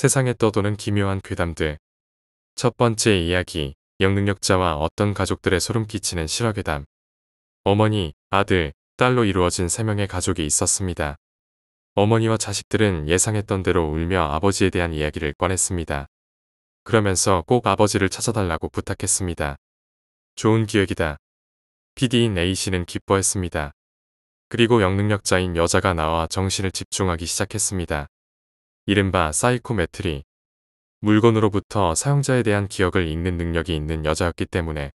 세상에 떠도는 기묘한 괴담들. 첫 번째 이야기, 영능력자와 어떤 가족들의 소름 끼치는 실화괴담. 어머니, 아들, 딸로 이루어진 세명의 가족이 있었습니다. 어머니와 자식들은 예상했던 대로 울며 아버지에 대한 이야기를 꺼냈습니다. 그러면서 꼭 아버지를 찾아달라고 부탁했습니다. 좋은 기획이다. PD인 A씨는 기뻐했습니다. 그리고 영능력자인 여자가 나와 정신을 집중하기 시작했습니다. 이른바 사이코메트리, 물건으로부터 사용자에 대한 기억을 읽는 능력이 있는 여자였기 때문에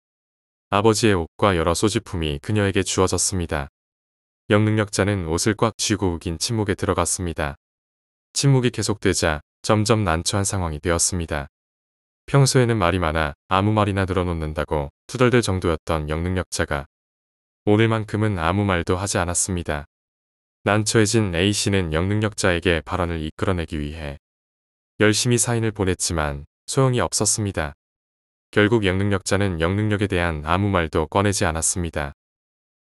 아버지의 옷과 여러 소지품이 그녀에게 주어졌습니다. 영능력자는 옷을 꽉 쥐고 우긴 침묵에 들어갔습니다. 침묵이 계속되자 점점 난처한 상황이 되었습니다. 평소에는 말이 많아 아무 말이나 늘어놓는다고 투덜댈 정도였던 영능력자가 오늘만큼은 아무 말도 하지 않았습니다. 난처해진 A씨는 영능력자에게 발언을 이끌어내기 위해 열심히 사인을 보냈지만 소용이 없었습니다. 결국 영능력자는 영능력에 대한 아무 말도 꺼내지 않았습니다.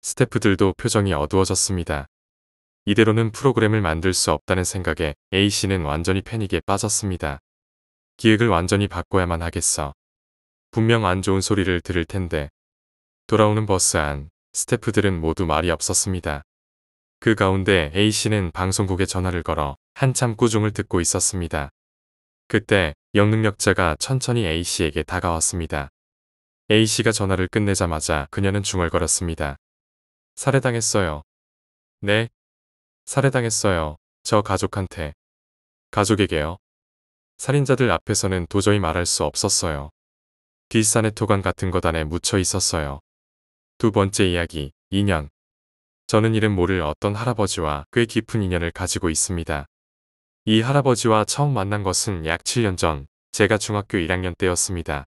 스태프들도 표정이 어두워졌습니다. 이대로는 프로그램을 만들 수 없다는 생각에 A씨는 완전히 패닉에 빠졌습니다. 기획을 완전히 바꿔야만 하겠어. 분명 안 좋은 소리를 들을 텐데. 돌아오는 버스 안 스태프들은 모두 말이 없었습니다. 그 가운데 A씨는 방송국에 전화를 걸어 한참 꾸중을 듣고 있었습니다. 그때 영능력자가 천천히 A씨에게 다가왔습니다. A씨가 전화를 끝내자마자 그녀는 중얼거렸습니다. 살해당했어요. 네. 살해당했어요. 저 가족한테. 가족에게요. 살인자들 앞에서는 도저히 말할 수 없었어요. 뒷산의 토관 같은 것 안에 묻혀 있었어요. 두 번째 이야기, 2년. 저는 이름 모를 어떤 할아버지와 꽤 깊은 인연을 가지고 있습니다. 이 할아버지와 처음 만난 것은 약 7년 전 제가 중학교 1학년 때였습니다.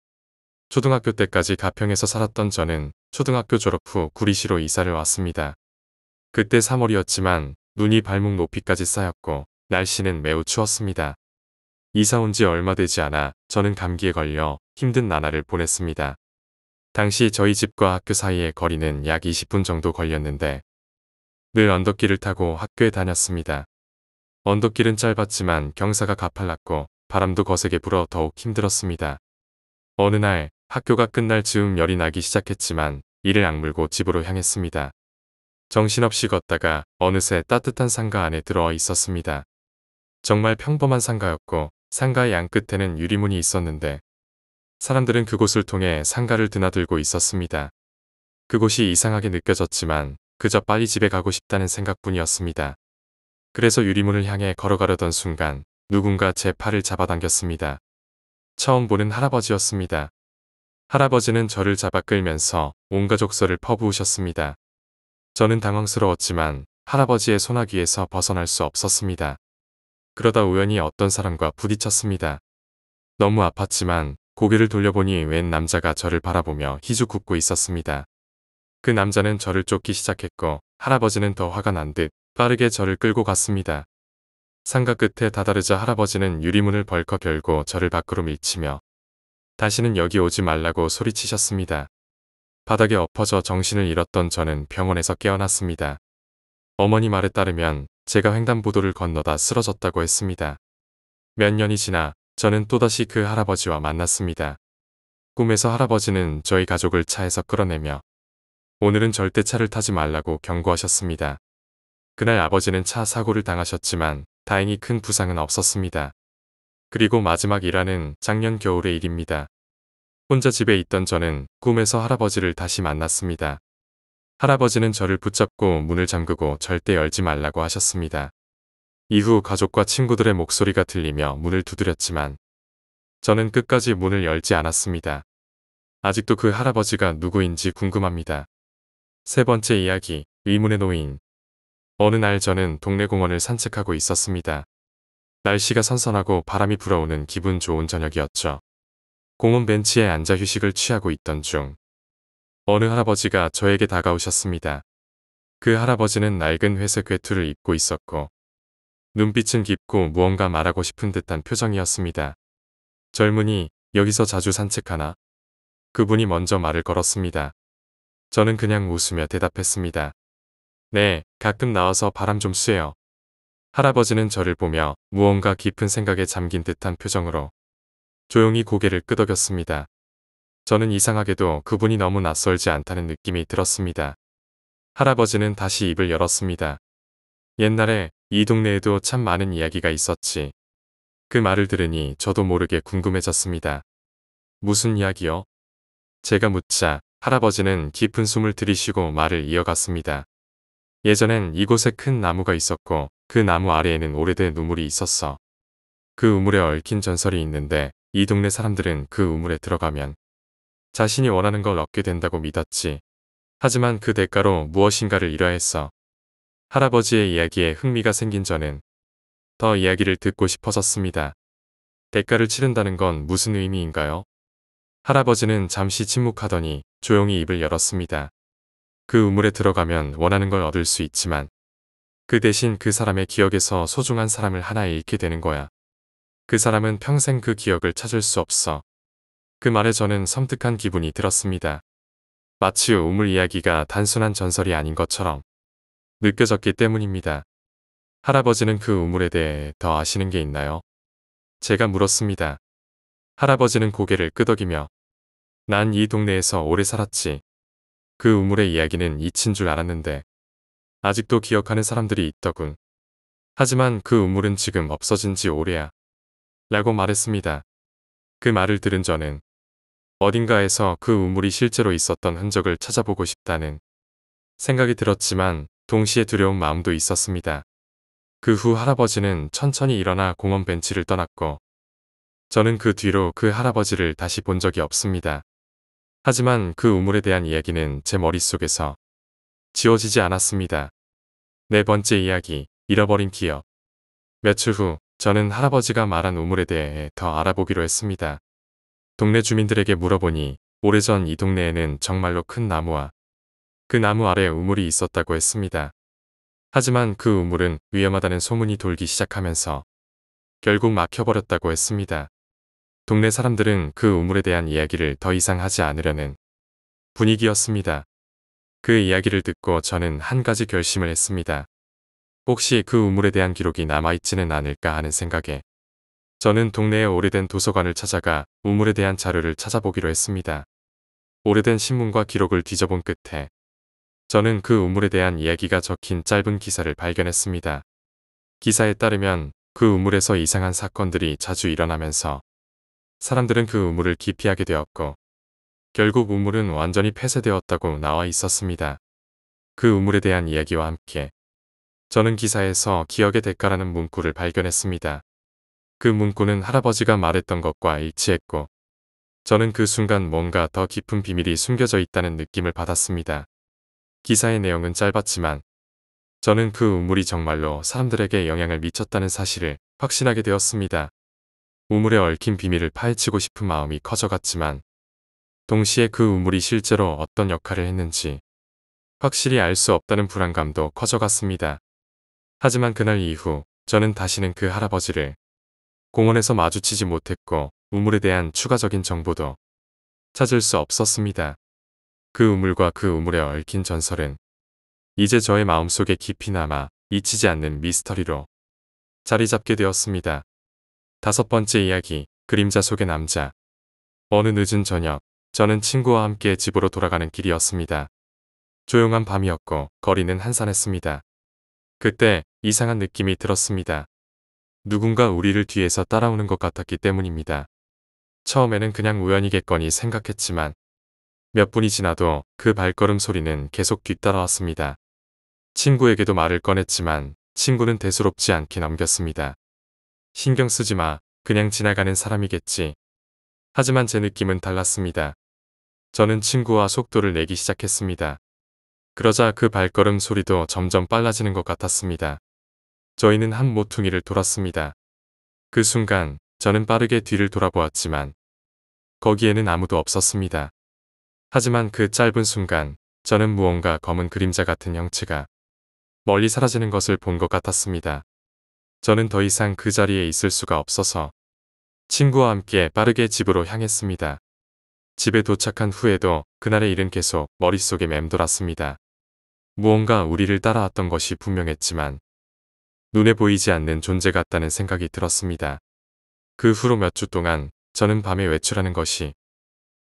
초등학교 때까지 가평에서 살았던 저는 초등학교 졸업 후 구리시로 이사를 왔습니다. 그때 3월이었지만 눈이 발목 높이까지 쌓였고 날씨는 매우 추웠습니다. 이사 온 지 얼마 되지 않아 저는 감기에 걸려 힘든 나날을 보냈습니다. 당시 저희 집과 학교 사이의 거리는 약 20분 정도 걸렸는데 늘 언덕길을 타고 학교에 다녔습니다. 언덕길은 짧았지만 경사가 가팔랐고 바람도 거세게 불어 더욱 힘들었습니다. 어느 날 학교가 끝날 즈음 열이 나기 시작했지만 이를 악물고 집으로 향했습니다. 정신없이 걷다가 어느새 따뜻한 상가 안에 들어와 있었습니다. 정말 평범한 상가였고 상가의 양끝에는 유리문이 있었는데 사람들은 그곳을 통해 상가를 드나들고 있었습니다. 그곳이 이상하게 느껴졌지만 그저 빨리 집에 가고 싶다는 생각뿐이었습니다. 그래서 유리문을 향해 걸어가려던 순간 누군가 제 팔을 잡아당겼습니다. 처음 보는 할아버지였습니다. 할아버지는 저를 잡아 끌면서 온 가족서를 퍼부으셨습니다. 저는 당황스러웠지만 할아버지의 소나기에서 벗어날 수 없었습니다. 그러다 우연히 어떤 사람과 부딪혔습니다. 너무 아팠지만 고개를 돌려보니 웬 남자가 저를 바라보며 희죽 굽고 있었습니다. 그 남자는 저를 쫓기 시작했고 할아버지는 더 화가 난 듯 빠르게 저를 끌고 갔습니다. 상가 끝에 다다르자 할아버지는 유리문을 벌컥 열고 저를 밖으로 밀치며 다시는 여기 오지 말라고 소리치셨습니다. 바닥에 엎어져 정신을 잃었던 저는 병원에서 깨어났습니다. 어머니 말에 따르면 제가 횡단보도를 건너다 쓰러졌다고 했습니다. 몇 년이 지나 저는 또다시 그 할아버지와 만났습니다. 꿈에서 할아버지는 저희 가족을 차에서 끌어내며 오늘은 절대 차를 타지 말라고 경고하셨습니다. 그날 아버지는 차 사고를 당하셨지만 다행히 큰 부상은 없었습니다. 그리고 마지막 일화는 작년 겨울의 일입니다. 혼자 집에 있던 저는 꿈에서 할아버지를 다시 만났습니다. 할아버지는 저를 붙잡고 문을 잠그고 절대 열지 말라고 하셨습니다. 이후 가족과 친구들의 목소리가 들리며 문을 두드렸지만 저는 끝까지 문을 열지 않았습니다. 아직도 그 할아버지가 누구인지 궁금합니다. 세 번째 이야기, 의문의 노인. 어느 날 저는 동네 공원을 산책하고 있었습니다. 날씨가 선선하고 바람이 불어오는 기분 좋은 저녁이었죠. 공원 벤치에 앉아 휴식을 취하고 있던 중 어느 할아버지가 저에게 다가오셨습니다. 그 할아버지는 낡은 회색 괴투를 입고 있었고 눈빛은 깊고 무언가 말하고 싶은 듯한 표정이었습니다. 젊은이, 여기서 자주 산책하나? 그분이 먼저 말을 걸었습니다. 저는 그냥 웃으며 대답했습니다. 네, 가끔 나와서 바람 좀 쐬요. 할아버지는 저를 보며 무언가 깊은 생각에 잠긴 듯한 표정으로 조용히 고개를 끄덕였습니다. 저는 이상하게도 그분이 너무 낯설지 않다는 느낌이 들었습니다. 할아버지는 다시 입을 열었습니다. 옛날에 이 동네에도 참 많은 이야기가 있었지. 그 말을 들으니 저도 모르게 궁금해졌습니다. 무슨 이야기요? 제가 묻자 할아버지는 깊은 숨을 들이쉬고 말을 이어갔습니다. 예전엔 이곳에 큰 나무가 있었고 그 나무 아래에는 오래된 우물이 있었어. 그 우물에 얽힌 전설이 있는데 이 동네 사람들은 그 우물에 들어가면 자신이 원하는 걸 얻게 된다고 믿었지. 하지만 그 대가로 무엇인가를 잃어야 했어. 할아버지의 이야기에 흥미가 생긴 저는 더 이야기를 듣고 싶어졌습니다. 대가를 치른다는 건 무슨 의미인가요? 할아버지는 잠시 침묵하더니 조용히 입을 열었습니다. 그 우물에 들어가면 원하는 걸 얻을 수 있지만 그 대신 그 사람의 기억에서 소중한 사람을 하나 잃게 되는 거야. 그 사람은 평생 그 기억을 찾을 수 없어. 그 말에 저는 섬뜩한 기분이 들었습니다. 마치 우물 이야기가 단순한 전설이 아닌 것처럼 느껴졌기 때문입니다. 할아버지는 그 우물에 대해 더 아시는 게 있나요? 제가 물었습니다. 할아버지는 고개를 끄덕이며 난이 동네에서 오래 살았지. 그 우물의 이야기는 잊힌 줄 알았는데 아직도 기억하는 사람들이 있더군. 하지만 그 우물은 지금 없어진 지 오래야. 라고 말했습니다. 그 말을 들은 저는 어딘가에서 그 우물이 실제로 있었던 흔적을 찾아보고 싶다는 생각이 들었지만 동시에 두려운 마음도 있었습니다. 그 후 할아버지는 천천히 일어나 공원 벤치를 떠났고 저는 그 뒤로 그 할아버지를 다시 본 적이 없습니다. 하지만 그 우물에 대한 이야기는 제 머릿속에서 지워지지 않았습니다. 네 번째 이야기, 잃어버린 기억. 며칠 후, 저는 할아버지가 말한 우물에 대해 더 알아보기로 했습니다. 동네 주민들에게 물어보니 오래전 이 동네에는 정말로 큰 나무와 그 나무 아래 우물이 있었다고 했습니다. 하지만 그 우물은 위험하다는 소문이 돌기 시작하면서 결국 막혀버렸다고 했습니다. 동네 사람들은 그 우물에 대한 이야기를 더 이상 하지 않으려는 분위기였습니다. 그 이야기를 듣고 저는 한 가지 결심을 했습니다. 혹시 그 우물에 대한 기록이 남아있지는 않을까 하는 생각에 저는 동네의 오래된 도서관을 찾아가 우물에 대한 자료를 찾아보기로 했습니다. 오래된 신문과 기록을 뒤져본 끝에 저는 그 우물에 대한 이야기가 적힌 짧은 기사를 발견했습니다. 기사에 따르면 그 우물에서 이상한 사건들이 자주 일어나면서 사람들은 그 우물을 기피하게 되었고 결국 우물은 완전히 폐쇄되었다고 나와 있었습니다. 그 우물에 대한 이야기와 함께 저는 기사에서 기억의 대가라는 문구를 발견했습니다. 그 문구는 할아버지가 말했던 것과 일치했고 저는 그 순간 뭔가 더 깊은 비밀이 숨겨져 있다는 느낌을 받았습니다. 기사의 내용은 짧았지만 저는 그 우물이 정말로 사람들에게 영향을 미쳤다는 사실을 확신하게 되었습니다. 우물에 얽힌 비밀을 파헤치고 싶은 마음이 커져갔지만 동시에 그 우물이 실제로 어떤 역할을 했는지 확실히 알 수 없다는 불안감도 커져갔습니다. 하지만 그날 이후 저는 다시는 그 할아버지를 공원에서 마주치지 못했고 우물에 대한 추가적인 정보도 찾을 수 없었습니다. 그 우물과 그 우물에 얽힌 전설은 이제 저의 마음속에 깊이 남아 잊히지 않는 미스터리로 자리 잡게 되었습니다. 다섯 번째 이야기, 그림자 속의 남자. 어느 늦은 저녁, 저는 친구와 함께 집으로 돌아가는 길이었습니다. 조용한 밤이었고 거리는 한산했습니다. 그때 이상한 느낌이 들었습니다. 누군가 우리를 뒤에서 따라오는 것 같았기 때문입니다. 처음에는 그냥 우연이겠거니 생각했지만 몇 분이 지나도 그 발걸음 소리는 계속 뒤따라왔습니다. 친구에게도 말을 꺼냈지만 친구는 대수롭지 않게 넘겼습니다. 신경 쓰지 마. 그냥 지나가는 사람이겠지. 하지만 제 느낌은 달랐습니다. 저는 친구와 속도를 내기 시작했습니다. 그러자 그 발걸음 소리도 점점 빨라지는 것 같았습니다. 저희는 한 모퉁이를 돌았습니다. 그 순간 저는 빠르게 뒤를 돌아보았지만 거기에는 아무도 없었습니다. 하지만 그 짧은 순간 저는 무언가 검은 그림자 같은 형체가 멀리 사라지는 것을 본 것 같았습니다. 저는 더 이상 그 자리에 있을 수가 없어서 친구와 함께 빠르게 집으로 향했습니다. 집에 도착한 후에도 그날의 일은 계속 머릿속에 맴돌았습니다. 무언가 우리를 따라왔던 것이 분명했지만 눈에 보이지 않는 존재 같다는 생각이 들었습니다. 그 후로 몇 주 동안 저는 밤에 외출하는 것이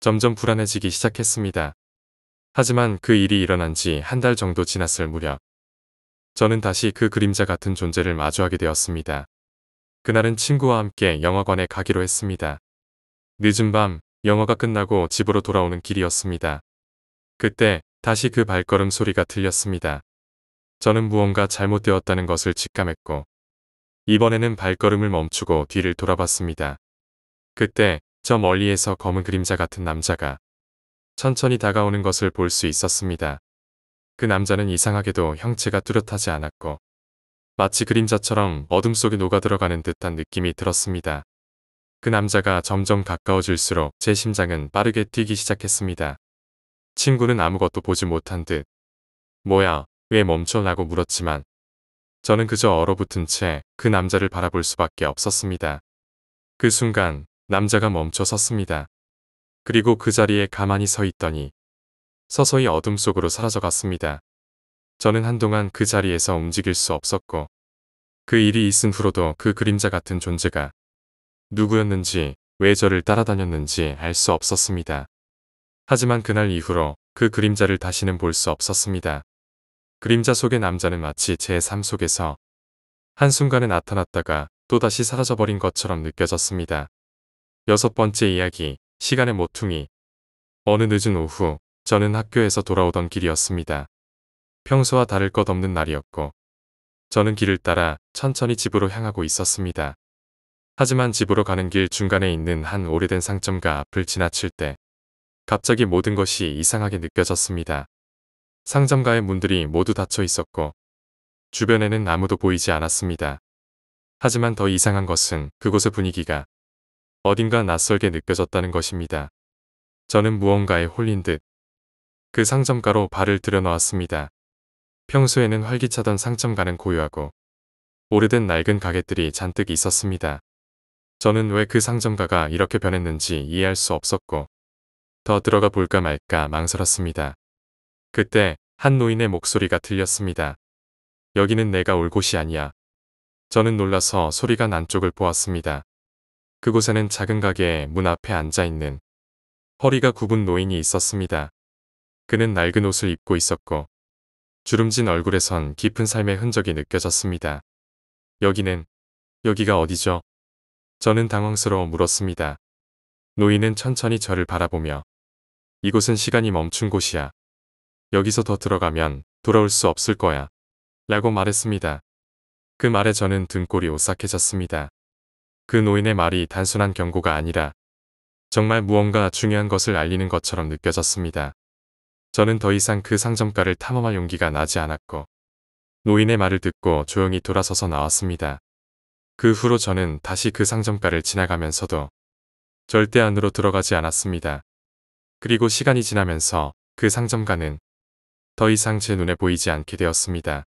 점점 불안해지기 시작했습니다. 하지만 그 일이 일어난 지 한 달 정도 지났을 무렵 저는 다시 그 그림자 같은 존재를 마주하게 되었습니다. 그날은 친구와 함께 영화관에 가기로 했습니다. 늦은 밤 영화가 끝나고 집으로 돌아오는 길이었습니다. 그때 다시 그 발걸음 소리가 들렸습니다. 저는 무언가 잘못되었다는 것을 직감했고 이번에는 발걸음을 멈추고 뒤를 돌아봤습니다. 그때 저 멀리에서 검은 그림자 같은 남자가 천천히 다가오는 것을 볼 수 있었습니다. 그 남자는 이상하게도 형체가 뚜렷하지 않았고 마치 그림자처럼 어둠 속에 녹아들어가는 듯한 느낌이 들었습니다. 그 남자가 점점 가까워질수록 제 심장은 빠르게 뛰기 시작했습니다. 친구는 아무것도 보지 못한 듯 뭐야 왜 멈춰 라고 물었지만 저는 그저 얼어붙은 채 그 남자를 바라볼 수밖에 없었습니다. 그 순간 남자가 멈춰 섰습니다. 그리고 그 자리에 가만히 서 있더니 서서히 어둠 속으로 사라져갔습니다. 저는 한동안 그 자리에서 움직일 수 없었고 그 일이 있은 후로도 그 그림자 같은 존재가 누구였는지 왜 저를 따라다녔는지 알 수 없었습니다. 하지만 그날 이후로 그 그림자를 다시는 볼 수 없었습니다. 그림자 속의 남자는 마치 제 삶 속에서 한순간에 나타났다가 또다시 사라져버린 것처럼 느껴졌습니다. 여섯 번째 이야기, 시간의 모퉁이. 어느 늦은 오후, 저는 학교에서 돌아오던 길이었습니다. 평소와 다를 것 없는 날이었고 저는 길을 따라 천천히 집으로 향하고 있었습니다. 하지만 집으로 가는 길 중간에 있는 한 오래된 상점과 앞을 지나칠 때 갑자기 모든 것이 이상하게 느껴졌습니다. 상점가의 문들이 모두 닫혀 있었고 주변에는 아무도 보이지 않았습니다. 하지만 더 이상한 것은 그곳의 분위기가 어딘가 낯설게 느껴졌다는 것입니다. 저는 무언가에 홀린 듯그 상점가로 발을 들여놓았습니다. 평소에는 활기차던 상점가는 고요하고 오래된 낡은 가게들이 잔뜩 있었습니다. 저는 왜 그 상점가가 이렇게 변했는지 이해할 수 없었고 더 들어가 볼까 말까 망설였습니다. 그때 한 노인의 목소리가 들렸습니다. 여기는 내가 올 곳이 아니야. 저는 놀라서 소리가 난 쪽을 보았습니다. 그곳에는 작은 가게의 문 앞에 앉아있는 허리가 굽은 노인이 있었습니다. 그는 낡은 옷을 입고 있었고 주름진 얼굴에선 깊은 삶의 흔적이 느껴졌습니다. 여기는 여기가 어디죠? 저는 당황스러워 물었습니다. 노인은 천천히 저를 바라보며 이곳은 시간이 멈춘 곳이야. 여기서 더 들어가면 돌아올 수 없을 거야. 라고 말했습니다. 그 말에 저는 등골이 오싹해졌습니다. 그 노인의 말이 단순한 경고가 아니라 정말 무언가 중요한 것을 알리는 것처럼 느껴졌습니다. 저는 더 이상 그 상점가를 탐험할 용기가 나지 않았고 노인의 말을 듣고 조용히 돌아서서 나왔습니다. 그 후로 저는 다시 그 상점가를 지나가면서도 절대 안으로 들어가지 않았습니다. 그리고 시간이 지나면서 그 상점가는 더 이상 제 눈에 보이지 않게 되었습니다.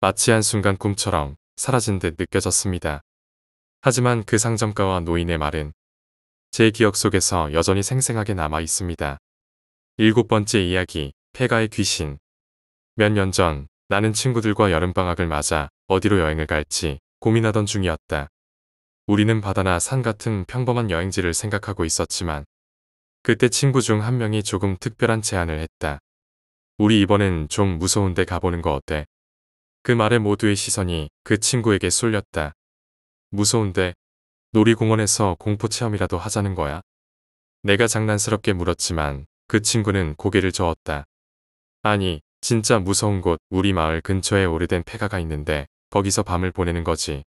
마치 한순간 꿈처럼 사라진 듯 느껴졌습니다. 하지만 그 상점가와 노인의 말은 제 기억 속에서 여전히 생생하게 남아 있습니다. 일곱 번째 이야기, 폐가의 귀신. 몇 년 전, 나는 친구들과 여름방학을 맞아 어디로 여행을 갈지 고민하던 중이었다. 우리는 바다나 산 같은 평범한 여행지를 생각하고 있었지만, 그때 친구 중 한 명이 조금 특별한 제안을 했다. 우리 이번엔 좀 무서운 데 가보는 거 어때? 그 말에 모두의 시선이 그 친구에게 쏠렸다. 무서운데, 놀이공원에서 공포 체험이라도 하자는 거야? 내가 장난스럽게 물었지만 그 친구는 고개를 저었다. 아니, 진짜 무서운 곳 우리 마을 근처에 오래된 폐가가 있는데 거기서 밤을 보내는 거지.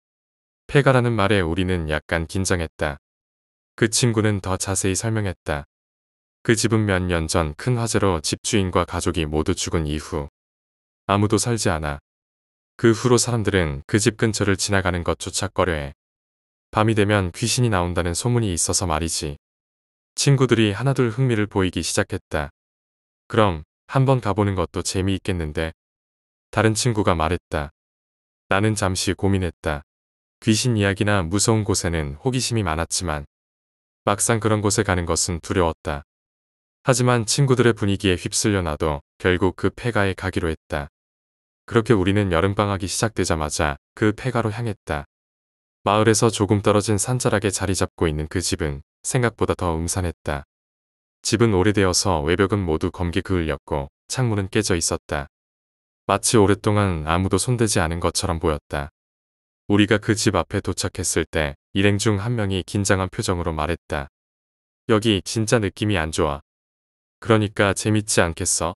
폐가라는 말에 우리는 약간 긴장했다. 그 친구는 더 자세히 설명했다. 그 집은 몇 년 전 큰 화재로 집주인과 가족이 모두 죽은 이후 아무도 살지 않아. 그 후로 사람들은 그 집 근처를 지나가는 것조차 꺼려해. 밤이 되면 귀신이 나온다는 소문이 있어서 말이지. 친구들이 하나둘 흥미를 보이기 시작했다. 그럼 한번 가보는 것도 재미있겠는데. 다른 친구가 말했다. 나는 잠시 고민했다. 귀신 이야기나 무서운 곳에는 호기심이 많았지만 막상 그런 곳에 가는 것은 두려웠다. 하지만 친구들의 분위기에 휩쓸려 나도 결국 그 폐가에 가기로 했다. 그렇게 우리는 여름방학이 시작되자마자 그 폐가로 향했다. 마을에서 조금 떨어진 산자락에 자리 잡고 있는 그 집은 생각보다 더 음산했다. 집은 오래되어서 외벽은 모두 검게 그을렸고 창문은 깨져 있었다. 마치 오랫동안 아무도 손대지 않은 것처럼 보였다. 우리가 그 집 앞에 도착했을 때 일행 중 한 명이 긴장한 표정으로 말했다. 여기 진짜 느낌이 안 좋아. 그러니까 재밌지 않겠어?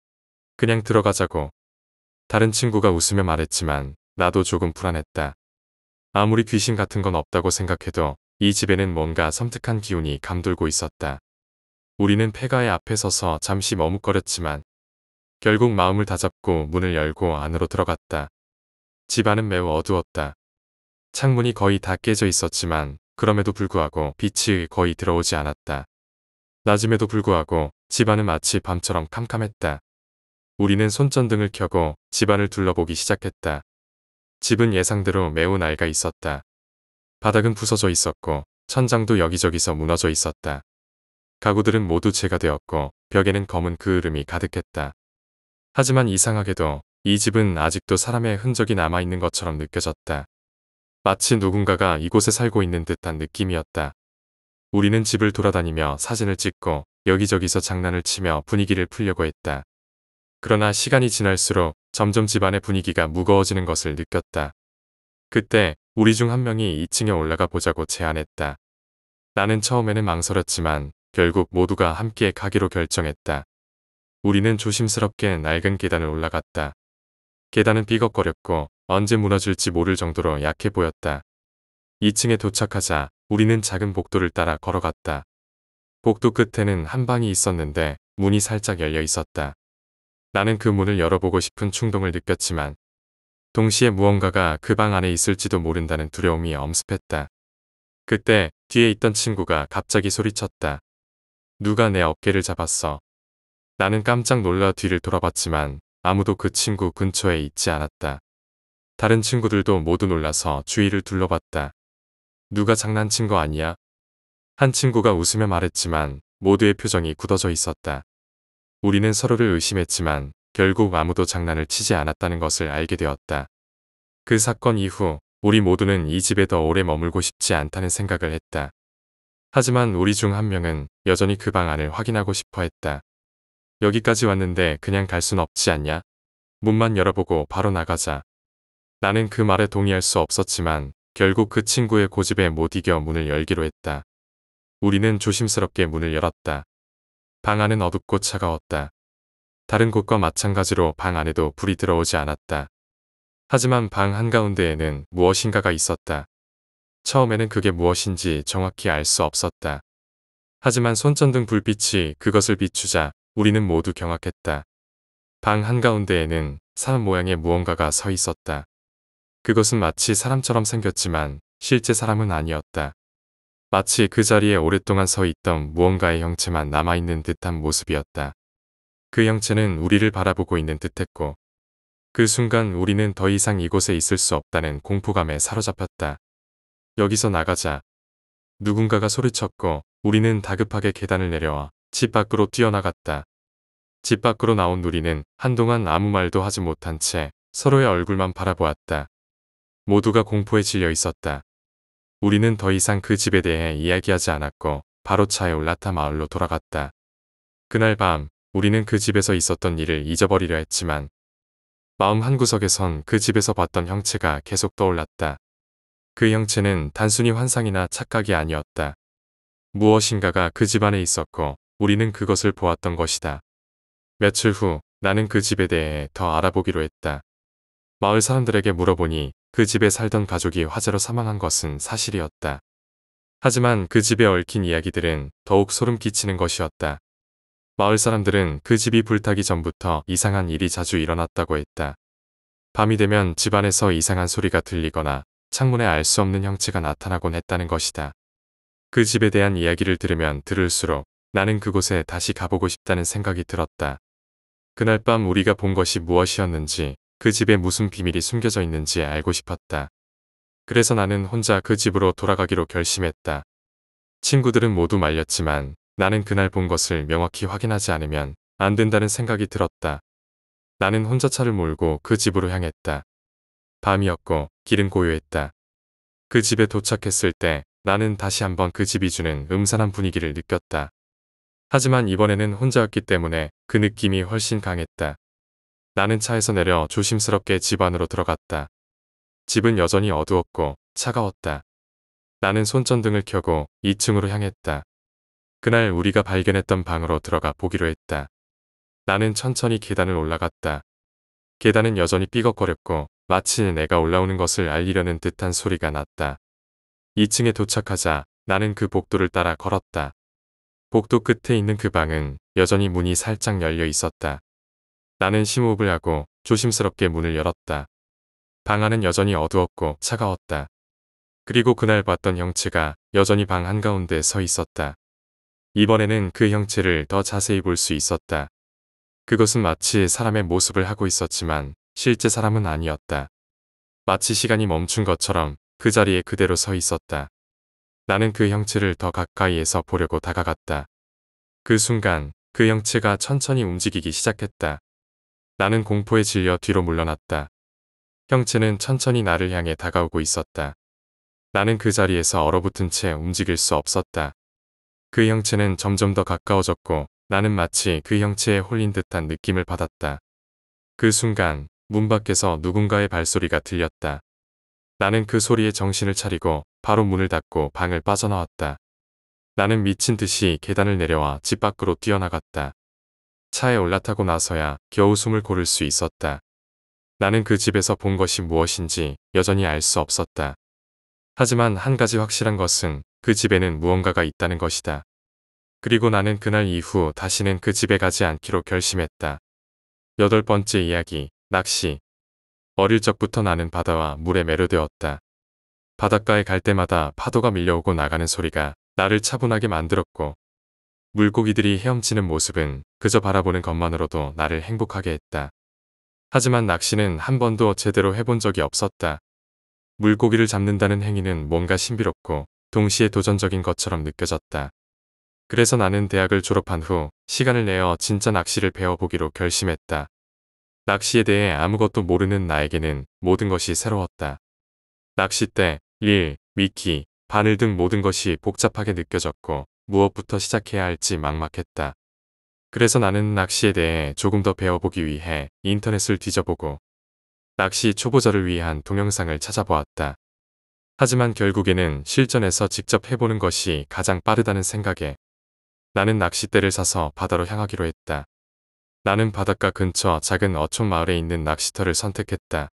그냥 들어가자고. 다른 친구가 웃으며 말했지만 나도 조금 불안했다. 아무리 귀신 같은 건 없다고 생각해도 이 집에는 뭔가 섬뜩한 기운이 감돌고 있었다. 우리는 폐가의 앞에 서서 잠시 머뭇거렸지만 결국 마음을 다잡고 문을 열고 안으로 들어갔다. 집안은 매우 어두웠다. 창문이 거의 다 깨져 있었지만 그럼에도 불구하고 빛이 거의 들어오지 않았다. 낮음에도 불구하고 집안은 마치 밤처럼 캄캄했다. 우리는 손전등을 켜고 집안을 둘러보기 시작했다. 집은 예상대로 매우 낡아 있었다. 바닥은 부서져 있었고 천장도 여기저기서 무너져 있었다. 가구들은 모두 채가 되었고 벽에는 검은 그을음이 가득했다. 하지만 이상하게도 이 집은 아직도 사람의 흔적이 남아있는 것처럼 느껴졌다. 마치 누군가가 이곳에 살고 있는 듯한 느낌이었다. 우리는 집을 돌아다니며 사진을 찍고 여기저기서 장난을 치며 분위기를 풀려고 했다. 그러나 시간이 지날수록 점점 집안의 분위기가 무거워지는 것을 느꼈다. 그때 우리 중 한 명이 2층에 올라가 보자고 제안했다. 나는 처음에는 망설였지만 결국 모두가 함께 가기로 결정했다. 우리는 조심스럽게 낡은 계단을 올라갔다. 계단은 삐걱거렸고 언제 무너질지 모를 정도로 약해 보였다. 2층에 도착하자 우리는 작은 복도를 따라 걸어갔다. 복도 끝에는 한 방이 있었는데 문이 살짝 열려 있었다. 나는 그 문을 열어보고 싶은 충동을 느꼈지만 동시에 무언가가 그 방 안에 있을지도 모른다는 두려움이 엄습했다. 그때 뒤에 있던 친구가 갑자기 소리쳤다. 누가 내 어깨를 잡았어. 나는 깜짝 놀라 뒤를 돌아봤지만 아무도 그 친구 근처에 있지 않았다. 다른 친구들도 모두 놀라서 주위를 둘러봤다. 누가 장난친 거 아니야? 한 친구가 웃으며 말했지만 모두의 표정이 굳어져 있었다. 우리는 서로를 의심했지만 결국 아무도 장난을 치지 않았다는 것을 알게 되었다. 그 사건 이후 우리 모두는 이 집에 더 오래 머물고 싶지 않다는 생각을 했다. 하지만 우리 중 한 명은 여전히 그 방 안을 확인하고 싶어 했다. 여기까지 왔는데 그냥 갈 순 없지 않냐? 문만 열어보고 바로 나가자. 나는 그 말에 동의할 수 없었지만 결국 그 친구의 고집에 못 이겨 문을 열기로 했다. 우리는 조심스럽게 문을 열었다. 방 안은 어둡고 차가웠다. 다른 곳과 마찬가지로 방 안에도 불이 들어오지 않았다. 하지만 방 한가운데에는 무엇인가가 있었다. 처음에는 그게 무엇인지 정확히 알 수 없었다. 하지만 손전등 불빛이 그것을 비추자 우리는 모두 경악했다. 방 한가운데에는 사람 모양의 무언가가 서 있었다. 그것은 마치 사람처럼 생겼지만 실제 사람은 아니었다. 마치 그 자리에 오랫동안 서 있던 무언가의 형체만 남아있는 듯한 모습이었다. 그 형체는 우리를 바라보고 있는 듯했고 그 순간 우리는 더 이상 이곳에 있을 수 없다는 공포감에 사로잡혔다. 여기서 나가자. 누군가가 소리쳤고 우리는 다급하게 계단을 내려와 집 밖으로 뛰어나갔다. 집 밖으로 나온 우리는 한동안 아무 말도 하지 못한 채 서로의 얼굴만 바라보았다. 모두가 공포에 질려 있었다. 우리는 더 이상 그 집에 대해 이야기하지 않았고 바로 차에 올라타 마을로 돌아갔다. 그날 밤 우리는 그 집에서 있었던 일을 잊어버리려 했지만 마음 한구석에선 그 집에서 봤던 형체가 계속 떠올랐다. 그 형체는 단순히 환상이나 착각이 아니었다. 무엇인가가 그 집 안에 있었고 우리는 그것을 보았던 것이다. 며칠 후 나는 그 집에 대해 더 알아보기로 했다. 마을 사람들에게 물어보니 그 집에 살던 가족이 화재로 사망한 것은 사실이었다. 하지만 그 집에 얽힌 이야기들은 더욱 소름 끼치는 것이었다. 마을 사람들은 그 집이 불타기 전부터 이상한 일이 자주 일어났다고 했다. 밤이 되면 집안에서 이상한 소리가 들리거나 창문에 알 수 없는 형체가 나타나곤 했다는 것이다. 그 집에 대한 이야기를 들으면 들을수록 나는 그곳에 다시 가보고 싶다는 생각이 들었다. 그날 밤 우리가 본 것이 무엇이었는지 그 집에 무슨 비밀이 숨겨져 있는지 알고 싶었다. 그래서 나는 혼자 그 집으로 돌아가기로 결심했다. 친구들은 모두 말렸지만 나는 그날 본 것을 명확히 확인하지 않으면 안 된다는 생각이 들었다. 나는 혼자 차를 몰고 그 집으로 향했다. 밤이었고 길은 고요했다. 그 집에 도착했을 때 나는 다시 한번 그 집이 주는 음산한 분위기를 느꼈다. 하지만 이번에는 혼자였기 때문에 그 느낌이 훨씬 강했다. 나는 차에서 내려 조심스럽게 집 안으로 들어갔다. 집은 여전히 어두웠고 차가웠다. 나는 손전등을 켜고 2층으로 향했다. 그날 우리가 발견했던 방으로 들어가 보기로 했다. 나는 천천히 계단을 올라갔다. 계단은 여전히 삐걱거렸고 마치 내가 올라오는 것을 알리려는 듯한 소리가 났다. 2층에 도착하자 나는 그 복도를 따라 걸었다. 복도 끝에 있는 그 방은 여전히 문이 살짝 열려 있었다. 나는 심호흡을 하고 조심스럽게 문을 열었다. 방 안은 여전히 어두웠고 차가웠다. 그리고 그날 봤던 형체가 여전히 방 한가운데 서 있었다. 이번에는 그 형체를 더 자세히 볼 수 있었다. 그것은 마치 사람의 모습을 하고 있었지만 실제 사람은 아니었다. 마치 시간이 멈춘 것처럼 그 자리에 그대로 서 있었다. 나는 그 형체를 더 가까이에서 보려고 다가갔다. 그 순간 그 형체가 천천히 움직이기 시작했다. 나는 공포에 질려 뒤로 물러났다. 형체는 천천히 나를 향해 다가오고 있었다. 나는 그 자리에서 얼어붙은 채 움직일 수 없었다. 그 형체는 점점 더 가까워졌고 나는 마치 그 형체에 홀린 듯한 느낌을 받았다. 그 순간 문 밖에서 누군가의 발소리가 들렸다. 나는 그 소리에 정신을 차리고 바로 문을 닫고 방을 빠져나왔다. 나는 미친 듯이 계단을 내려와 집 밖으로 뛰어나갔다. 차에 올라타고 나서야 겨우 숨을 고를 수 있었다. 나는 그 집에서 본 것이 무엇인지 여전히 알 수 없었다. 하지만 한 가지 확실한 것은 그 집에는 무언가가 있다는 것이다. 그리고 나는 그날 이후 다시는 그 집에 가지 않기로 결심했다. 여덟 번째 이야기, 낚시. 어릴 적부터 나는 바다와 물에 매료되었다. 바닷가에 갈 때마다 파도가 밀려오고 나가는 소리가 나를 차분하게 만들었고, 물고기들이 헤엄치는 모습은 그저 바라보는 것만으로도 나를 행복하게 했다. 하지만 낚시는 한 번도 제대로 해본 적이 없었다. 물고기를 잡는다는 행위는 뭔가 신비롭고 동시에 도전적인 것처럼 느껴졌다. 그래서 나는 대학을 졸업한 후 시간을 내어 진짜 낚시를 배워보기로 결심했다. 낚시에 대해 아무것도 모르는 나에게는 모든 것이 새로웠다. 낚시 때, 릴, 미키 바늘 등 모든 것이 복잡하게 느껴졌고 무엇부터 시작해야 할지 막막했다. 그래서 나는 낚시에 대해 조금 더 배워보기 위해 인터넷을 뒤져보고 낚시 초보자를 위한 동영상을 찾아보았다. 하지만 결국에는 실전에서 직접 해보는 것이 가장 빠르다는 생각에 나는 낚싯대를 사서 바다로 향하기로 했다. 나는 바닷가 근처 작은 어촌 마을에 있는 낚시터를 선택했다.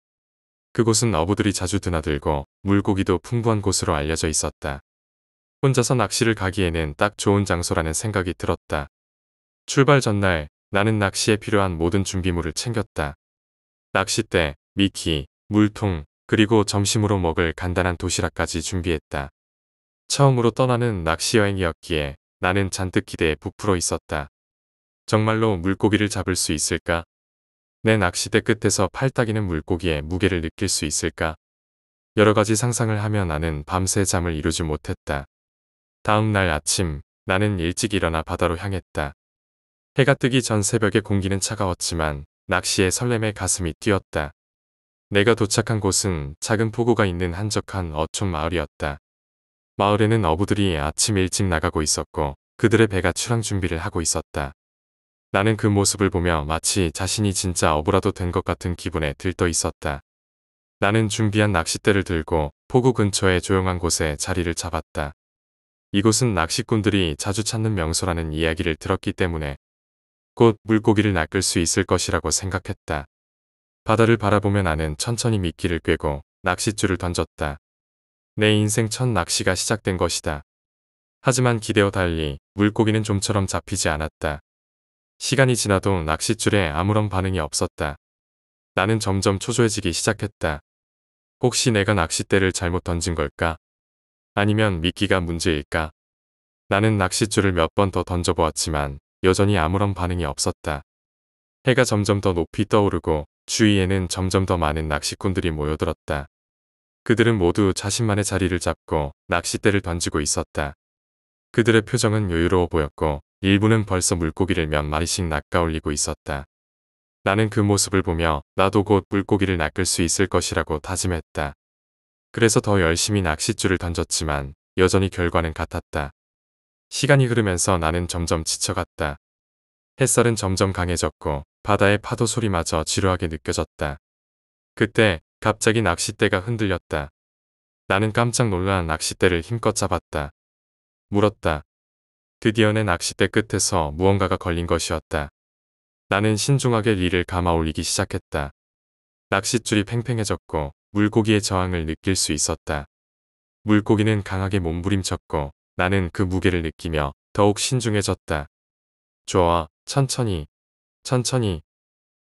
그곳은 어부들이 자주 드나들고 물고기도 풍부한 곳으로 알려져 있었다. 혼자서 낚시를 가기에는 딱 좋은 장소라는 생각이 들었다. 출발 전날 나는 낚시에 필요한 모든 준비물을 챙겼다. 낚싯대, 미키 물통, 그리고 점심으로 먹을 간단한 도시락까지 준비했다. 처음으로 떠나는 낚시 여행이었기에 나는 잔뜩 기대에 부풀어 있었다. 정말로 물고기를 잡을 수 있을까? 내 낚시대 끝에서 팔딱이는 물고기의 무게를 느낄 수 있을까? 여러 가지 상상을 하며 나는 밤새 잠을 이루지 못했다. 다음 날 아침 나는 일찍 일어나 바다로 향했다. 해가 뜨기 전 새벽의 공기는 차가웠지만 낚시의 설렘에 가슴이 뛰었다. 내가 도착한 곳은 작은 포구가 있는 한적한 어촌 마을이었다. 마을에는 어부들이 아침 일찍 나가고 있었고 그들의 배가 출항 준비를 하고 있었다. 나는 그 모습을 보며 마치 자신이 진짜 어부라도 된 것 같은 기분에 들떠 있었다. 나는 준비한 낚싯대를 들고 포구 근처의 조용한 곳에 자리를 잡았다. 이곳은 낚시꾼들이 자주 찾는 명소라는 이야기를 들었기 때문에 곧 물고기를 낚을 수 있을 것이라고 생각했다. 바다를 바라보며 나는 천천히 미끼를 꿰고 낚싯줄을 던졌다. 내 인생 첫 낚시가 시작된 것이다. 하지만 기대어 달리 물고기는 좀처럼 잡히지 않았다. 시간이 지나도 낚싯줄에 아무런 반응이 없었다. 나는 점점 초조해지기 시작했다. 혹시 내가 낚싯대를 잘못 던진 걸까? 아니면 미끼가 문제일까? 나는 낚싯줄을 몇 번 더 던져보았지만 여전히 아무런 반응이 없었다. 해가 점점 더 높이 떠오르고 주위에는 점점 더 많은 낚시꾼들이 모여들었다. 그들은 모두 자신만의 자리를 잡고 낚싯대를 던지고 있었다. 그들의 표정은 여유로워 보였고 일부는 벌써 물고기를 몇 마리씩 낚아 올리고 있었다. 나는 그 모습을 보며 나도 곧 물고기를 낚을 수 있을 것이라고 다짐했다. 그래서 더 열심히 낚싯줄을 던졌지만 여전히 결과는 같았다. 시간이 흐르면서 나는 점점 지쳐갔다. 햇살은 점점 강해졌고 바다의 파도 소리마저 지루하게 느껴졌다. 그때 갑자기 낚싯대가 흔들렸다. 나는 깜짝 놀란 낚싯대를 힘껏 잡았다. 물었다. 드디어 내 낚싯대 끝에서 무언가가 걸린 것이었다. 나는 신중하게 리를 감아 올리기 시작했다. 낚싯줄이 팽팽해졌고 물고기의 저항을 느낄 수 있었다. 물고기는 강하게 몸부림쳤고 나는 그 무게를 느끼며 더욱 신중해졌다. 좋아, 천천히 천천히.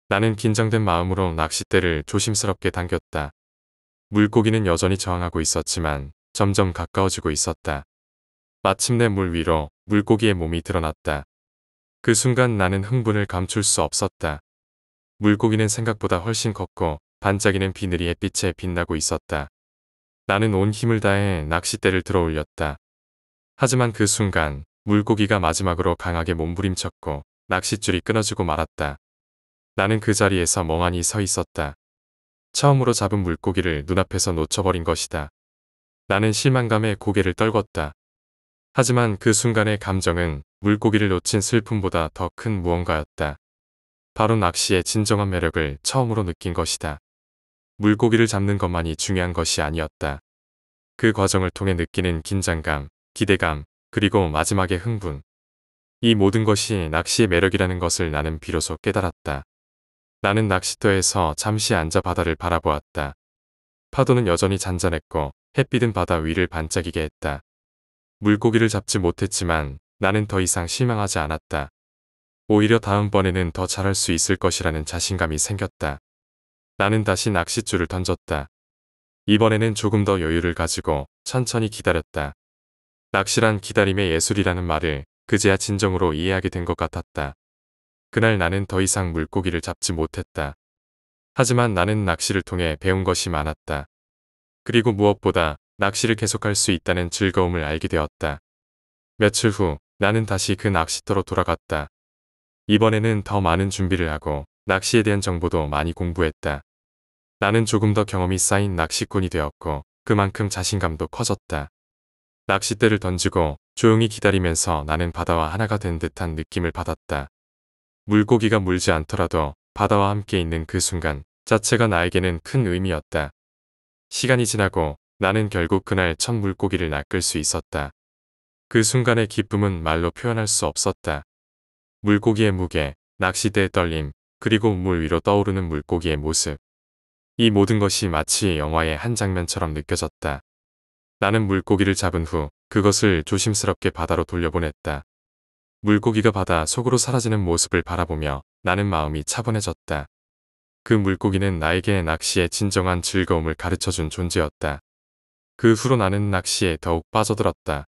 나는 긴장된 마음으로 낚싯대를 조심스럽게 당겼다. 물고기는 여전히 저항하고 있었지만 점점 가까워지고 있었다. 마침내 물 위로 물고기의 몸이 드러났다. 그 순간 나는 흥분을 감출 수 없었다. 물고기는 생각보다 훨씬 컸고 반짝이는 비늘이 햇빛에 빛나고 있었다. 나는 온 힘을 다해 낚싯대를 들어 올렸다. 하지만 그 순간 물고기가 마지막으로 강하게 몸부림쳤고 낚싯줄이 끊어지고 말았다. 나는 그 자리에서 멍하니 서 있었다. 처음으로 잡은 물고기를 눈앞에서 놓쳐버린 것이다. 나는 실망감에 고개를 떨궜다. 하지만 그 순간의 감정은 물고기를 놓친 슬픔보다 더 큰 무언가였다. 바로 낚시의 진정한 매력을 처음으로 느낀 것이다. 물고기를 잡는 것만이 중요한 것이 아니었다. 그 과정을 통해 느끼는 긴장감, 기대감, 그리고 마지막의 흥분. 이 모든 것이 낚시의 매력이라는 것을 나는 비로소 깨달았다. 나는 낚시터에서 잠시 앉아 바다를 바라보았다. 파도는 여전히 잔잔했고 햇빛은 바다 위를 반짝이게 했다. 물고기를 잡지 못했지만 나는 더 이상 실망하지 않았다. 오히려 다음번에는 더 잘할 수 있을 것이라는 자신감이 생겼다. 나는 다시 낚싯줄을 던졌다. 이번에는 조금 더 여유를 가지고 천천히 기다렸다. 낚시란 기다림의 예술이라는 말을 그제야 진정으로 이해하게 된 것 같았다. 그날 나는 더 이상 물고기를 잡지 못했다. 하지만 나는 낚시를 통해 배운 것이 많았다. 그리고 무엇보다 낚시를 계속할 수 있다는 즐거움을 알게 되었다. 며칠 후 나는 다시 그 낚시터로 돌아갔다. 이번에는 더 많은 준비를 하고 낚시에 대한 정보도 많이 공부했다. 나는 조금 더 경험이 쌓인 낚시꾼이 되었고 그만큼 자신감도 커졌다. 낚싯대를 던지고 조용히 기다리면서 나는 바다와 하나가 된 듯한 느낌을 받았다. 물고기가 물지 않더라도 바다와 함께 있는 그 순간 자체가 나에게는 큰 의미였다. 시간이 지나고 나는 결국 그날 첫 물고기를 낚을 수 있었다. 그 순간의 기쁨은 말로 표현할 수 없었다. 물고기의 무게, 낚시대의 떨림, 그리고 물 위로 떠오르는 물고기의 모습. 이 모든 것이 마치 영화의 한 장면처럼 느껴졌다. 나는 물고기를 잡은 후 그것을 조심스럽게 바다로 돌려보냈다. 물고기가 바다 속으로 사라지는 모습을 바라보며 나는 마음이 차분해졌다. 그 물고기는 나에게 낚시의 진정한 즐거움을 가르쳐준 존재였다. 그 후로 나는 낚시에 더욱 빠져들었다.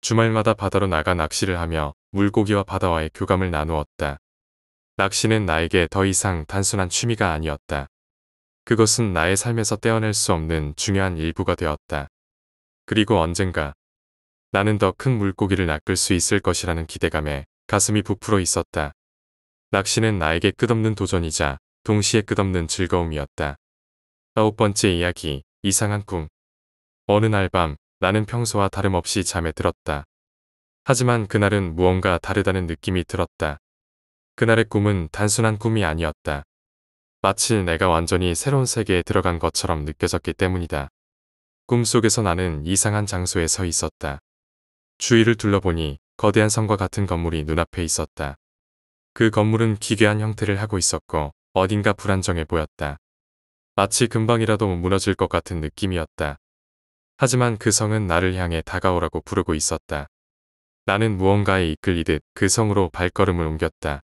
주말마다 바다로 나가 낚시를 하며 물고기와 바다와의 교감을 나누었다. 낚시는 나에게 더 이상 단순한 취미가 아니었다. 그것은 나의 삶에서 떼어낼 수 없는 중요한 일부가 되었다. 그리고 언젠가 나는 더 큰 물고기를 낚을 수 있을 것이라는 기대감에 가슴이 부풀어 있었다. 낚시는 나에게 끝없는 도전이자 동시에 끝없는 즐거움이었다. 아홉 번째 이야기, 이상한 꿈. 어느 날 밤 나는 평소와 다름없이 잠에 들었다. 하지만 그날은 무언가 다르다는 느낌이 들었다. 그날의 꿈은 단순한 꿈이 아니었다. 마치 내가 완전히 새로운 세계에 들어간 것처럼 느껴졌기 때문이다. 꿈속에서 나는 이상한 장소에 서 있었다. 주위를 둘러보니 거대한 성과 같은 건물이 눈앞에 있었다. 그 건물은 기괴한 형태를 하고 있었고 어딘가 불안정해 보였다. 마치 금방이라도 무너질 것 같은 느낌이었다. 하지만 그 성은 나를 향해 다가오라고 부르고 있었다. 나는 무언가에 이끌리듯 그 성으로 발걸음을 옮겼다.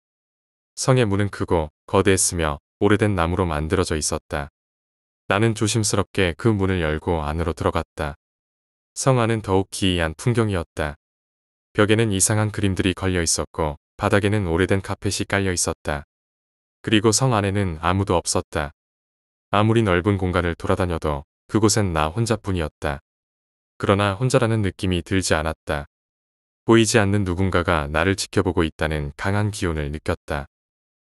성의 문은 크고 거대했으며 오래된 나무로 만들어져 있었다. 나는 조심스럽게 그 문을 열고 안으로 들어갔다. 성 안은 더욱 기이한 풍경이었다. 벽에는 이상한 그림들이 걸려 있었고 바닥에는 오래된 카펫이 깔려 있었다. 그리고 성 안에는 아무도 없었다. 아무리 넓은 공간을 돌아다녀도 그곳엔 나 혼자뿐이었다. 그러나 혼자라는 느낌이 들지 않았다. 보이지 않는 누군가가 나를 지켜보고 있다는 강한 기운을 느꼈다.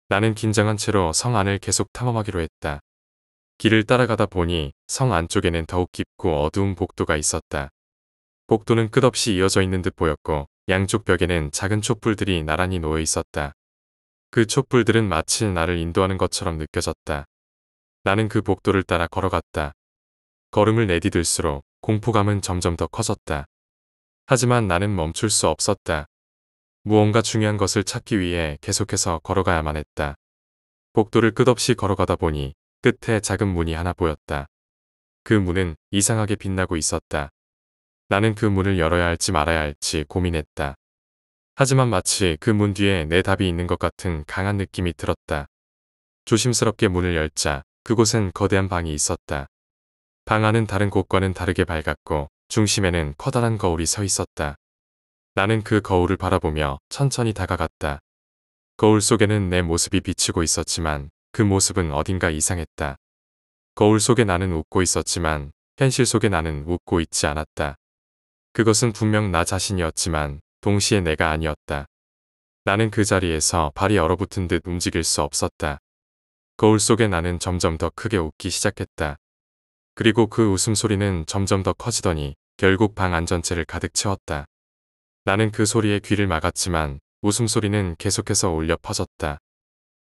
나는 긴장한 채로 성 안을 계속 탐험하기로 했다. 길을 따라가다 보니 성 안쪽에는 더욱 깊고 어두운 복도가 있었다. 복도는 끝없이 이어져 있는 듯 보였고 양쪽 벽에는 작은 촛불들이 나란히 놓여 있었다. 그 촛불들은 마치 나를 인도하는 것처럼 느껴졌다. 나는 그 복도를 따라 걸어갔다. 걸음을 내디딜수록 공포감은 점점 더 커졌다. 하지만 나는 멈출 수 없었다. 무언가 중요한 것을 찾기 위해 계속해서 걸어가야만 했다. 복도를 끝없이 걸어가다 보니 끝에 작은 문이 하나 보였다. 그 문은 이상하게 빛나고 있었다. 나는 그 문을 열어야 할지 말아야 할지 고민했다. 하지만 마치 그 문 뒤에 내 답이 있는 것 같은 강한 느낌이 들었다. 조심스럽게 문을 열자 그곳엔 거대한 방이 있었다. 방 안은 다른 곳과는 다르게 밝았고 중심에는 커다란 거울이 서 있었다. 나는 그 거울을 바라보며 천천히 다가갔다. 거울 속에는 내 모습이 비치고 있었지만 그 모습은 어딘가 이상했다. 거울 속에 나는 웃고 있었지만 현실 속에 나는 웃고 있지 않았다. 그것은 분명 나 자신이었지만 동시에 내가 아니었다. 나는 그 자리에서 발이 얼어붙은 듯 움직일 수 없었다. 거울 속에 나는 점점 더 크게 웃기 시작했다. 그리고 그 웃음소리는 점점 더 커지더니 결국 방 안 전체를 가득 채웠다. 나는 그 소리에 귀를 막았지만 웃음소리는 계속해서 울려 퍼졌다.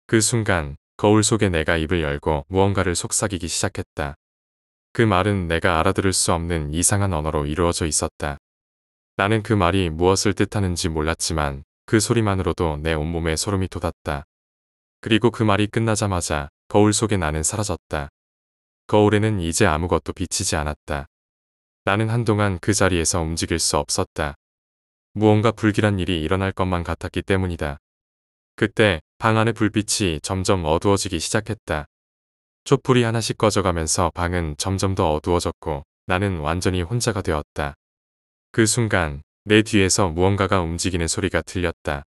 그 순간 거울 속에 내가 입을 열고 무언가를 속삭이기 시작했다. 그 말은 내가 알아들을 수 없는 이상한 언어로 이루어져 있었다. 나는 그 말이 무엇을 뜻하는지 몰랐지만 그 소리만으로도 내 온몸에 소름이 돋았다. 그리고 그 말이 끝나자마자 거울 속에 나는 사라졌다. 거울에는 이제 아무것도 비치지 않았다. 나는 한동안 그 자리에서 움직일 수 없었다. 무언가 불길한 일이 일어날 것만 같았기 때문이다. 그때 방 안의 불빛이 점점 어두워지기 시작했다. 촛불이 하나씩 꺼져가면서 방은 점점 더 어두워졌고 나는 완전히 혼자가 되었다. 그 순간 내 뒤에서 무언가가 움직이는 소리가 들렸다.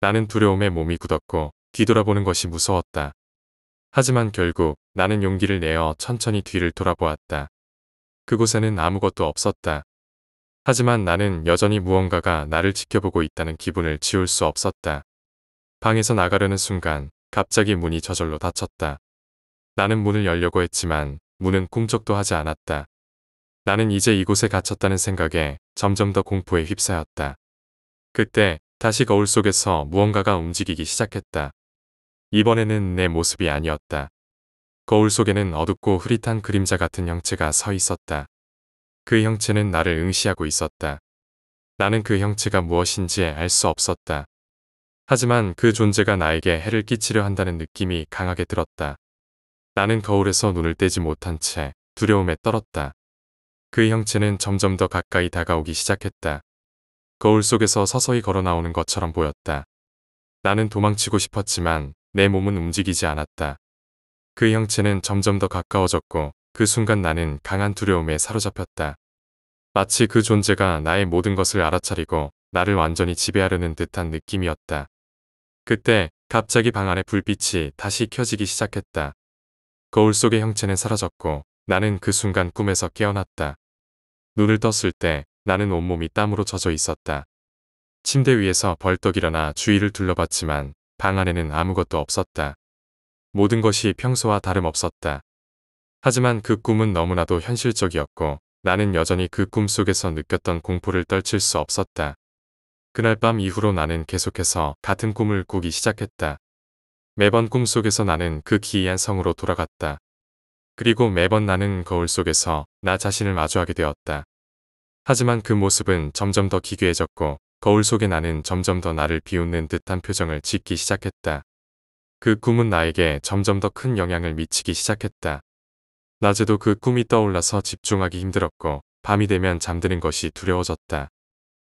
나는 두려움에 몸이 굳었고 뒤돌아보는 것이 무서웠다. 하지만 결국 나는 용기를 내어 천천히 뒤를 돌아보았다. 그곳에는 아무것도 없었다. 하지만 나는 여전히 무언가가 나를 지켜보고 있다는 기분을 지울 수 없었다. 방에서 나가려는 순간 갑자기 문이 저절로 닫혔다. 나는 문을 열려고 했지만 문은 꿈쩍도 하지 않았다. 나는 이제 이곳에 갇혔다는 생각에 점점 더 공포에 휩싸였다. 그때 다시 거울 속에서 무언가가 움직이기 시작했다. 이번에는 내 모습이 아니었다. 거울 속에는 어둡고 흐릿한 그림자 같은 형체가 서 있었다. 그 형체는 나를 응시하고 있었다. 나는 그 형체가 무엇인지 알 수 없었다. 하지만 그 존재가 나에게 해를 끼치려 한다는 느낌이 강하게 들었다. 나는 거울에서 눈을 떼지 못한 채 두려움에 떨었다. 그 형체는 점점 더 가까이 다가오기 시작했다. 거울 속에서 서서히 걸어 나오는 것처럼 보였다. 나는 도망치고 싶었지만 내 몸은 움직이지 않았다. 그 형체는 점점 더 가까워졌고 그 순간 나는 강한 두려움에 사로잡혔다. 마치 그 존재가 나의 모든 것을 알아차리고 나를 완전히 지배하려는 듯한 느낌이었다. 그때 갑자기 방안에 불빛이 다시 켜지기 시작했다. 거울 속의 형체는 사라졌고 나는 그 순간 꿈에서 깨어났다. 눈을 떴을 때 나는 온몸이 땀으로 젖어 있었다. 침대 위에서 벌떡 일어나 주위를 둘러봤지만 방 안에는 아무것도 없었다. 모든 것이 평소와 다름없었다. 하지만 그 꿈은 너무나도 현실적이었고 나는 여전히 그 꿈속에서 느꼈던 공포를 떨칠 수 없었다. 그날 밤 이후로 나는 계속해서 같은 꿈을 꾸기 시작했다. 매번 꿈속에서 나는 그 기이한 성으로 돌아갔다. 그리고 매번 나는 거울 속에서 나 자신을 마주하게 되었다. 하지만 그 모습은 점점 더 기괴해졌고 거울 속의 나는 점점 더 나를 비웃는 듯한 표정을 짓기 시작했다. 그 꿈은 나에게 점점 더 큰 영향을 미치기 시작했다. 낮에도 그 꿈이 떠올라서 집중하기 힘들었고 밤이 되면 잠드는 것이 두려워졌다.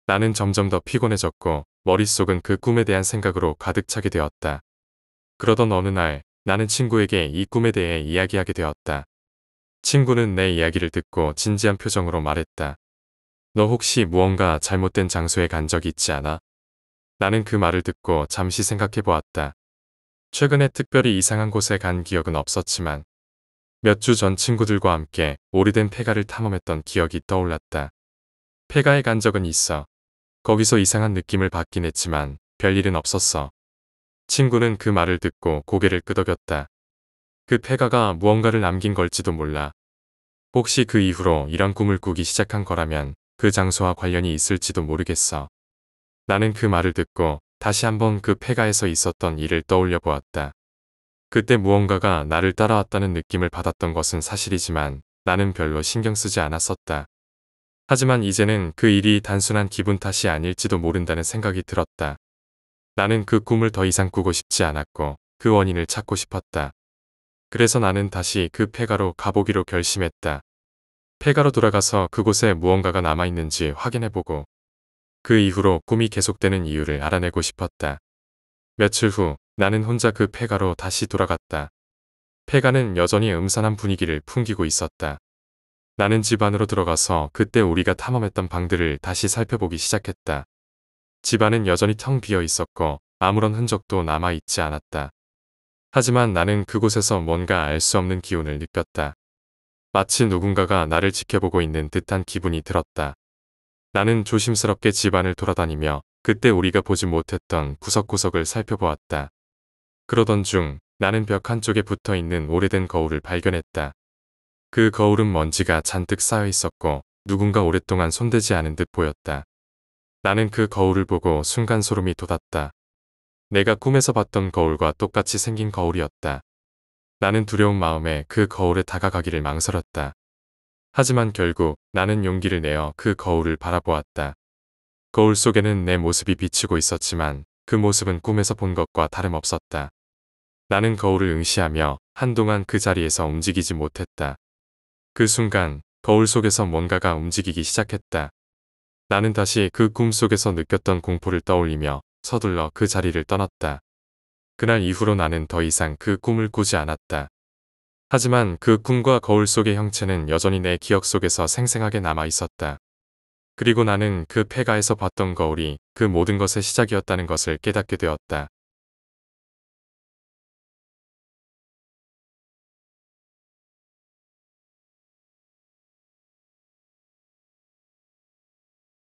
나는 점점 더 피곤해졌고 머릿속은 그 꿈에 대한 생각으로 가득 차게 되었다. 그러던 어느 날 나는 친구에게 이 꿈에 대해 이야기하게 되었다. 친구는 내 이야기를 듣고 진지한 표정으로 말했다. 너 혹시 무언가 잘못된 장소에 간 적이 있지 않아? 나는 그 말을 듣고 잠시 생각해 보았다. 최근에 특별히 이상한 곳에 간 기억은 없었지만 몇 주 전 친구들과 함께 오래된 폐가를 탐험했던 기억이 떠올랐다. 폐가에 간 적은 있어. 거기서 이상한 느낌을 받긴 했지만 별일은 없었어. 친구는 그 말을 듣고 고개를 끄덕였다. 그 폐가가 무언가를 남긴 걸지도 몰라. 혹시 그 이후로 이런 꿈을 꾸기 시작한 거라면 그 장소와 관련이 있을지도 모르겠어. 나는 그 말을 듣고 다시 한번 그 폐가에서 있었던 일을 떠올려 보았다. 그때 무언가가 나를 따라왔다는 느낌을 받았던 것은 사실이지만 나는 별로 신경 쓰지 않았었다. 하지만 이제는 그 일이 단순한 기분 탓이 아닐지도 모른다는 생각이 들었다. 나는 그 꿈을 더 이상 꾸고 싶지 않았고 그 원인을 찾고 싶었다. 그래서 나는 다시 그 폐가로 가보기로 결심했다. 폐가로 돌아가서 그곳에 무언가가 남아있는지 확인해보고 그 이후로 꿈이 계속되는 이유를 알아내고 싶었다. 며칠 후 나는 혼자 그 폐가로 다시 돌아갔다. 폐가는 여전히 음산한 분위기를 풍기고 있었다. 나는 집 안으로 들어가서 그때 우리가 탐험했던 방들을 다시 살펴보기 시작했다. 집안은 여전히 텅 비어 있었고 아무런 흔적도 남아있지 않았다. 하지만 나는 그곳에서 뭔가 알 수 없는 기운을 느꼈다. 마치 누군가가 나를 지켜보고 있는 듯한 기분이 들었다. 나는 조심스럽게 집안을 돌아다니며 그때 우리가 보지 못했던 구석구석을 살펴보았다. 그러던 중 나는 벽 한쪽에 붙어 있는 오래된 거울을 발견했다. 그 거울은 먼지가 잔뜩 쌓여 있었고 누군가 오랫동안 손대지 않은 듯 보였다. 나는 그 거울을 보고 순간 소름이 돋았다. 내가 꿈에서 봤던 거울과 똑같이 생긴 거울이었다. 나는 두려운 마음에 그 거울에 다가가기를 망설였다. 하지만 결국 나는 용기를 내어 그 거울을 바라보았다. 거울 속에는 내 모습이 비치고 있었지만 그 모습은 꿈에서 본 것과 다름없었다. 나는 거울을 응시하며 한동안 그 자리에서 움직이지 못했다. 그 순간 거울 속에서 뭔가가 움직이기 시작했다. 나는 다시 그 꿈 속에서 느꼈던 공포를 떠올리며 서둘러 그 자리를 떠났다. 그날 이후로 나는 더 이상 그 꿈을 꾸지 않았다. 하지만 그 꿈과 거울 속의 형체는 여전히 내 기억 속에서 생생하게 남아 있었다. 그리고 나는 그 폐가에서 봤던 거울이 그 모든 것의 시작이었다는 것을 깨닫게 되었다.